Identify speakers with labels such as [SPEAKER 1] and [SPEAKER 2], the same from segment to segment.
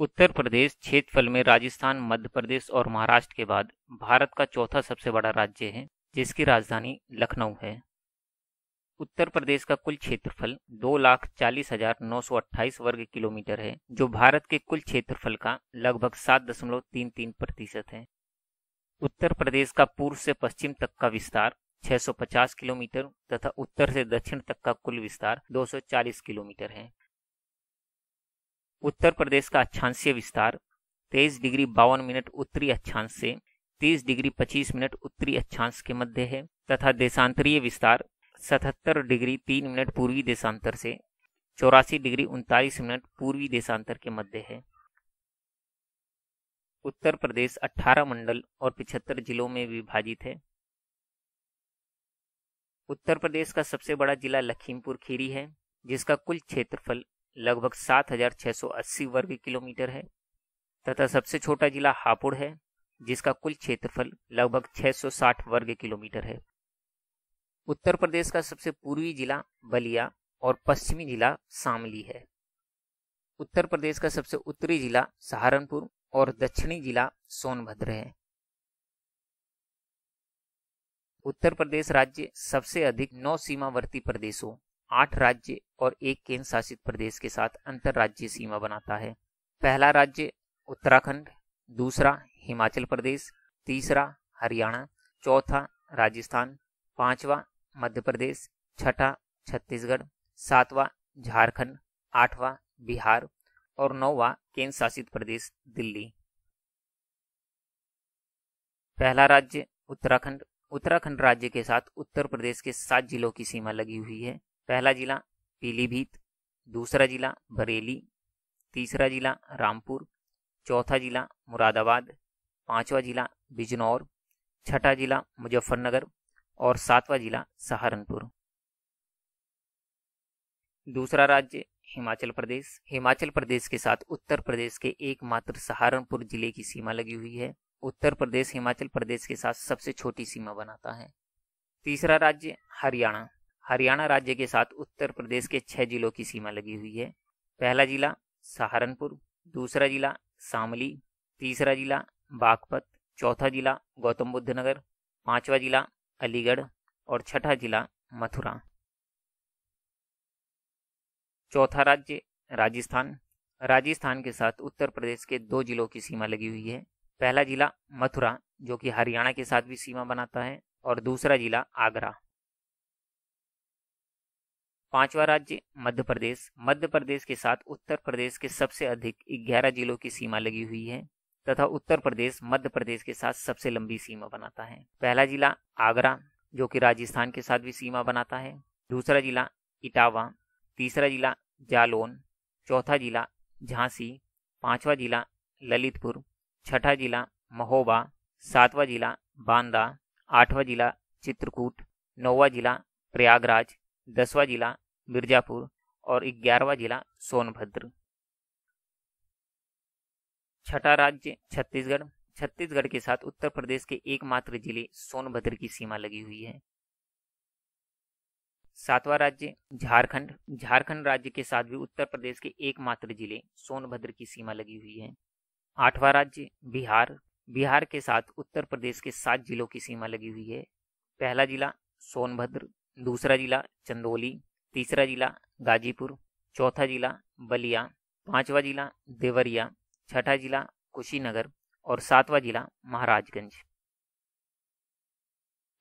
[SPEAKER 1] उत्तर प्रदेश क्षेत्रफल में राजस्थान मध्य प्रदेश और महाराष्ट्र के बाद भारत का चौथा सबसे बड़ा राज्य है जिसकी राजधानी लखनऊ है उत्तर प्रदेश का कुल क्षेत्रफल दो लाख चालीस हजार नौ सौ अट्ठाईस वर्ग किलोमीटर है जो भारत के कुल क्षेत्रफल का लगभग सात दशमलव तीन तीन प्रतिशत है उत्तर प्रदेश का पूर्व से पश्चिम तक का विस्तार 650 किलोमीटर तथा उत्तर से दक्षिण तक का कुल विस्तार 240 किलोमीटर है उत्तर प्रदेश का अक्षांशीय विस्तार तेईस डिग्री बावन मिनट उत्तरी अक्षांश से तीस डिग्री पच्चीस मिनट उत्तरी अक्षांश के मध्य है तथा देशांतरीय विस्तार सतहत्तर डिग्री तीन मिनट पूर्वी देशांतर से चौरासी डिग्री उनतालीस मिनट पूर्वी देशांतर के मध्य है उत्तर प्रदेश 18 मंडल और 75 जिलों में विभाजित है उत्तर प्रदेश का सबसे बड़ा जिला लखीमपुर खीरी है जिसका कुल क्षेत्रफल लगभग 7,680 वर्ग किलोमीटर है तथा सबसे छोटा जिला हापुड़ है जिसका कुल क्षेत्रफल लगभग 660 वर्ग किलोमीटर है उत्तर प्रदेश का सबसे पूर्वी जिला बलिया और पश्चिमी जिला शामली है उत्तर प्रदेश का सबसे उत्तरी जिला सहारनपुर और दक्षिणी जिला सोनभद्र है उत्तर प्रदेश राज्य सबसे अधिक नौ सीमावर्ती प्रदेशों आठ राज्य और एक केंद्र शासित प्रदेश के साथ राज्य सीमा बनाता है पहला राज्य उत्तराखंड दूसरा हिमाचल प्रदेश तीसरा हरियाणा चौथा राजस्थान पांचवा मध्य प्रदेश छठा छत्तीसगढ़ सातवां झारखंड आठवां बिहार और नौवां केंद्र शासित प्रदेश दिल्ली पहला राज्य उत्तराखंड उत्तराखंड राज्य के साथ उत्तर प्रदेश के सात जिलों की सीमा लगी हुई है पहला जिला पीलीभीत दूसरा जिला बरेली तीसरा जिला रामपुर चौथा जिला मुरादाबाद पांचवा जिला बिजनौर छठा जिला मुजफ्फरनगर और सातवां जिला सहारनपुर दूसरा राज्य हिमाचल प्रदेश हिमाचल प्रदेश के साथ उत्तर प्रदेश के एकमात्र सहारनपुर जिले की सीमा लगी हुई है उत्तर प्रदेश हिमाचल प्रदेश के साथ सबसे छोटी सीमा बनाता है तीसरा राज्य हरियाणा हरियाणा राज्य के साथ उत्तर प्रदेश के छह जिलों की सीमा लगी हुई है पहला जिला सहारनपुर दूसरा जिला शामली तीसरा जिला बागपत चौथा जिला गौतम बुद्ध नगर पांचवा जिला अलीगढ़ और छठा जिला मथुरा चौथा राज्य राजस्थान राजस्थान के साथ उत्तर प्रदेश के दो जिलों की सीमा लगी हुई है पहला जिला मथुरा जो कि हरियाणा के साथ भी सीमा बनाता है और दूसरा जिला आगरा पांचवा राज्य मध्य प्रदेश मध्य प्रदेश के साथ उत्तर प्रदेश के सबसे अधिक 11 जिलों की सीमा लगी हुई है तथा उत्तर प्रदेश मध्य प्रदेश के साथ सबसे लंबी सीमा बनाता है पहला जिला आगरा जो कि राजस्थान के साथ भी सीमा बनाता है दूसरा जिला इटावा तीसरा जिला जालौन चौथा जिला झांसी पांचवा जिला ललितपुर छठा जिला महोबा सातवा जिला बांदा आठवां जिला चित्रकूट नौवा जिला प्रयागराज दसवा जिला मिर्जापुर और ग्यारहवा जिला सोनभद्र छठा राज्य छत्तीसगढ़ छत्तीसगढ़ के साथ उत्तर प्रदेश के एकमात्र जिले सोनभद्र की सीमा लगी हुई है सातवां राज्य झारखंड झारखंड राज्य के साथ भी उत्तर प्रदेश के एकमात्र जिले सोनभद्र की सीमा लगी हुई है आठवां राज्य बिहार बिहार के साथ उत्तर प्रदेश के सात जिलों की सीमा लगी हुई है पहला जिला सोनभद्र दूसरा जिला चंदौली तीसरा जिला गाजीपुर चौथा जिला बलिया पांचवा जिला देवरिया छठा जिला कुशीनगर और सातवां जिला महाराजगंज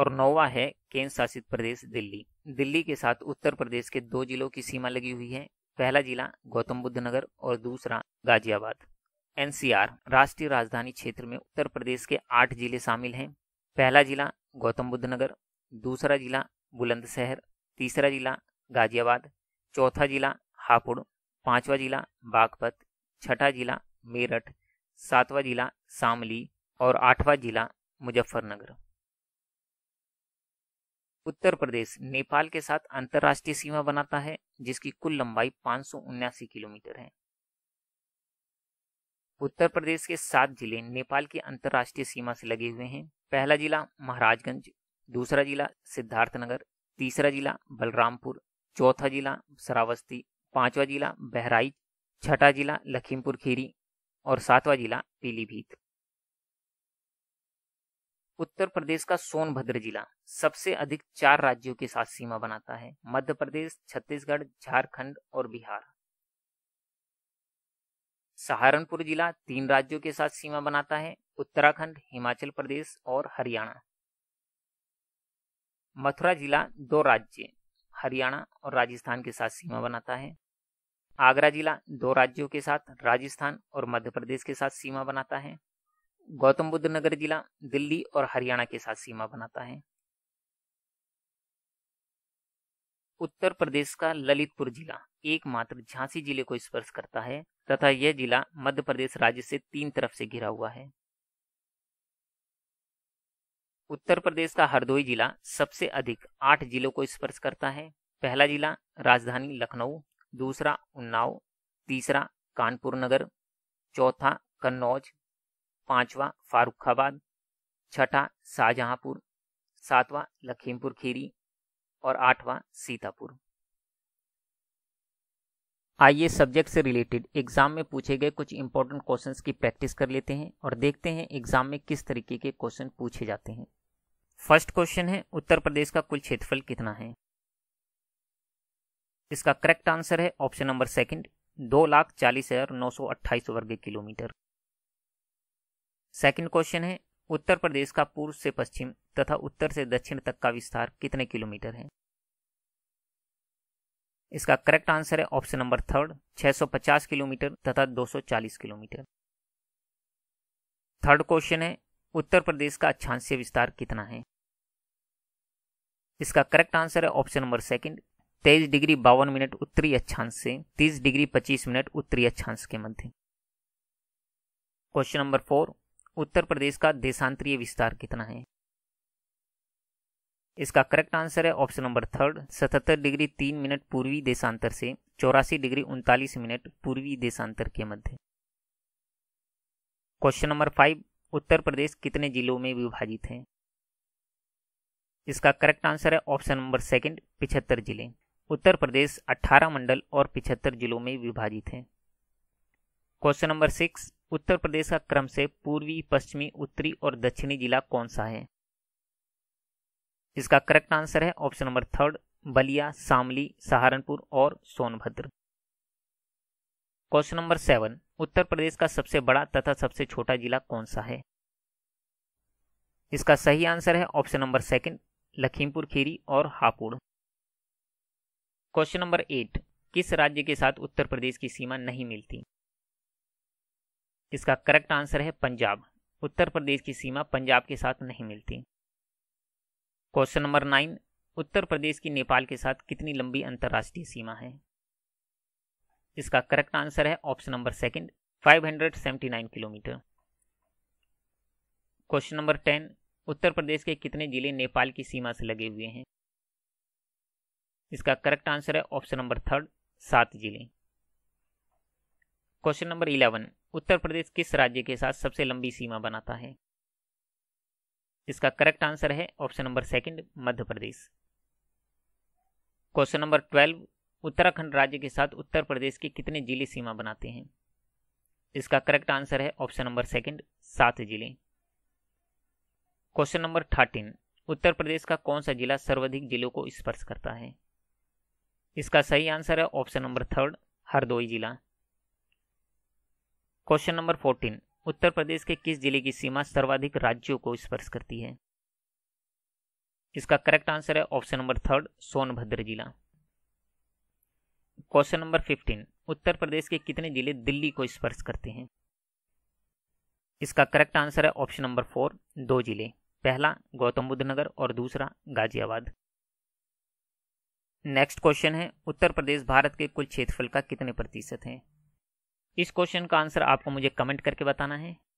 [SPEAKER 1] और नौवा है केंद्र शासित प्रदेश दिल्ली दिल्ली के साथ उत्तर प्रदेश के दो जिलों की सीमा लगी हुई है पहला जिला गौतम बुद्ध नगर और दूसरा गाजियाबाद एनसीआर राष्ट्रीय राजधानी क्षेत्र में उत्तर प्रदेश के आठ जिले शामिल हैं पहला जिला गौतम बुद्ध नगर दूसरा जिला बुलंदशहर तीसरा जिला गाजियाबाद चौथा जिला हापुड़ पांचवा जिला बागपत छठा जिला मेरठ सातवां जिला शामली और आठवां जिला मुजफ्फरनगर उत्तर प्रदेश नेपाल के साथ अंतर्राष्ट्रीय सीमा बनाता है जिसकी कुल लंबाई पांच किलोमीटर है उत्तर प्रदेश के सात जिले नेपाल की अंतर्राष्ट्रीय सीमा से लगे हुए हैं पहला जिला महाराजगंज दूसरा जिला सिद्धार्थनगर तीसरा जिला बलरामपुर चौथा जिला श्रावस्ती पांचवा जिला बहराइच छठा जिला लखीमपुर खीरी और सातवां जिला पीलीभीत उत्तर प्रदेश का सोनभद्र जिला सबसे अधिक चार राज्यों के साथ सीमा बनाता है मध्य प्रदेश छत्तीसगढ़ झारखंड और बिहार सहारनपुर जिला तीन राज्यों के साथ सीमा बनाता है उत्तराखंड हिमाचल प्रदेश और हरियाणा मथुरा जिला दो राज्य हरियाणा और राजस्थान के साथ सीमा बनाता है आगरा जिला दो राज्यों के साथ राजस्थान और मध्य प्रदेश के साथ सीमा बनाता है गौतम बुद्ध नगर जिला दिल्ली और हरियाणा के साथ सीमा बनाता है उत्तर प्रदेश का ललितपुर जिला एकमात्र झांसी जिले को स्पर्श करता है तथा यह जिला मध्य प्रदेश राज्य से तीन तरफ से घिरा हुआ है उत्तर प्रदेश का हरदोई जिला सबसे अधिक आठ जिलों को स्पर्श करता है पहला जिला राजधानी लखनऊ दूसरा उन्नाव तीसरा कानपुर नगर चौथा कन्नौज पांचवा फारुखाबाद छठा शाहजहांपुर सातवां लखीमपुर खीरी और आठवां सीतापुर आइए सब्जेक्ट से रिलेटेड एग्जाम में पूछे गए कुछ इंपॉर्टेंट क्वेश्चंस की प्रैक्टिस कर लेते हैं और देखते हैं एग्जाम में किस तरीके के क्वेश्चन पूछे जाते हैं फर्स्ट क्वेश्चन है उत्तर प्रदेश का कुल क्षेत्रफल कितना है इसका करेक्ट आंसर है ऑप्शन नंबर सेकंड दो लाख चालीस हजार नौ सौ अट्ठाईस वर्ग किलोमीटर सेकंड क्वेश्चन है उत्तर प्रदेश का पूर्व से पश्चिम तथा उत्तर से दक्षिण तक का विस्तार कितने किलोमीटर है इसका करेक्ट आंसर है ऑप्शन नंबर थर्ड 650 किलोमीटर तथा 240 किलोमीटर थर्ड क्वेश्चन है उत्तर प्रदेश का अक्षांशीय विस्तार कितना है इसका करेक्ट आंसर है ऑप्शन नंबर सेकंड तेईस डिग्री बावन मिनट उत्तरी अक्षांश से तीस डिग्री पच्चीस मिनट उत्तरी अक्षांश के मध्य question number four Uttar Pradesh का देशांतरीय विस्तार कितना है इसका करेक्ट आंसर है ऑप्शन नंबर थर्ड सतहत्तर डिग्री तीन मिनट पूर्वी देशांतर से चौरासी डिग्री उनतालीस मिनट पूर्वी देशांतर के मध्य question number five Uttar Pradesh कितने जिलों में विभाजित है इसका करेक्ट आंसर है ऑप्शन नंबर सेकंड पिछहत्तर जिले उत्तर प्रदेश 18 मंडल और पिछहत्तर जिलों में विभाजित है question number six Uttar Pradesh का क्रम से पूर्वी पश्चिमी उत्तरी और दक्षिणी जिला कौन सा है इसका करेक्ट आंसर है option number third Ballia Shamli Saharanpur और Sonbhadra question number seven Uttar Pradesh का सबसे बड़ा तथा सबसे छोटा जिला कौन सा है इसका सही आंसर है option number second Lakhimpur Kheri और हापुड़ क्वेश्चन नंबर एट किस राज्य के साथ उत्तर प्रदेश की सीमा नहीं मिलती इसका करेक्ट आंसर है पंजाब उत्तर प्रदेश की सीमा पंजाब के साथ नहीं मिलती question number nine Uttar Pradesh की नेपाल के साथ कितनी लंबी अंतर्राष्ट्रीय सीमा है इसका करेक्ट आंसर है option number second 579 kilometre question number ten Uttar Pradesh के कितने जिले नेपाल की सीमा से लगे हुए हैं इसका करेक्ट आंसर है ऑप्शन नंबर थर्ड सात जिले question number eleven Uttar Pradesh किस राज्य के साथ सबसे लंबी सीमा बनाता है इसका करेक्ट आंसर है option number second Madhya Pradesh question number twelve Uttarakhand राज्य के साथ उत्तर प्रदेश के कितने जिले सीमा बनाते हैं इसका करेक्ट आंसर है ऑप्शन नंबर सेकंड सात जिले question number thirteen Uttar Pradesh का कौन सा जिला सर्वाधिक जिलों को स्पर्श करता है इसका सही आंसर है ऑप्शन नंबर थर्ड हरदोई जिला question number fourteen Uttar Pradesh के किस जिले की सीमा सर्वाधिक राज्यों को स्पर्श करती है इसका करेक्ट आंसर है ऑप्शन नंबर थर्ड सोनभद्र जिला question number fifteen Uttar Pradesh के कितने जिले दिल्ली को स्पर्श करते हैं इसका करेक्ट आंसर है ऑप्शन नंबर फोर दो जिले पहला गौतम बुद्ध नगर और दूसरा गाजियाबाद नेक्स्ट क्वेश्चन है उत्तर प्रदेश भारत के कुल क्षेत्रफल का कितने प्रतिशत है इस क्वेश्चन का आंसर आपको मुझे कमेंट करके बताना है